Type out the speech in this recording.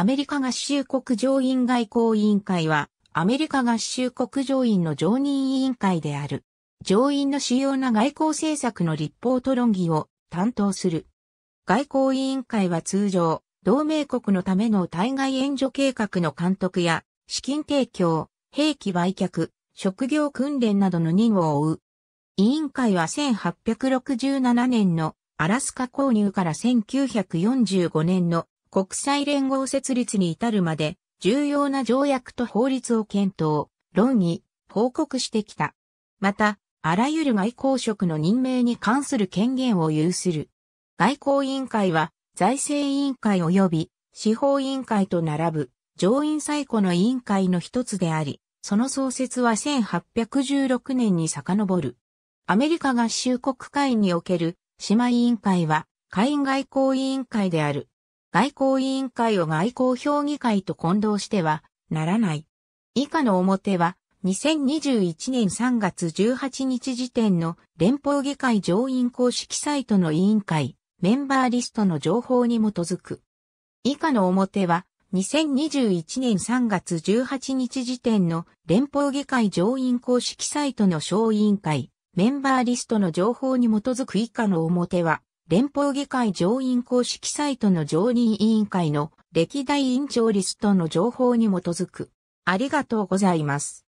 アメリカ合衆国上院外交委員会は、アメリカ合衆国上院の常任委員会である。上院の主要な外交政策の立法と論議を担当する。外交委員会は通常、同盟国のための対外援助計画の監督や、資金提供、兵器売却、職業訓練などの任務を負う。委員会は1867年のアラスカ購入から1945年の国際連合設立に至るまで、重要な条約と法律を検討、論議、報告してきた。また、あらゆる外交職の任命に関する権限を有する。外交委員会は、財政委員会及び司法委員会と並ぶ上院最古の委員会の一つであり、その創設は1816年に遡る。アメリカ合衆国会における島委員会は、下院外交委員会である。外交委員会を外交評議会と混同してはならない。以下の表は2021年3月18日時点の連邦議会上院公式サイトの委員会メンバーリストの情報に基づく。以下の表は2021年3月18日時点の連邦議会上院公式サイトの小委員会メンバーリストの情報に基づく以下の表は連邦議会上院公式サイトの常任委員会の歴代委員長リストの情報に基づく。ありがとうございます。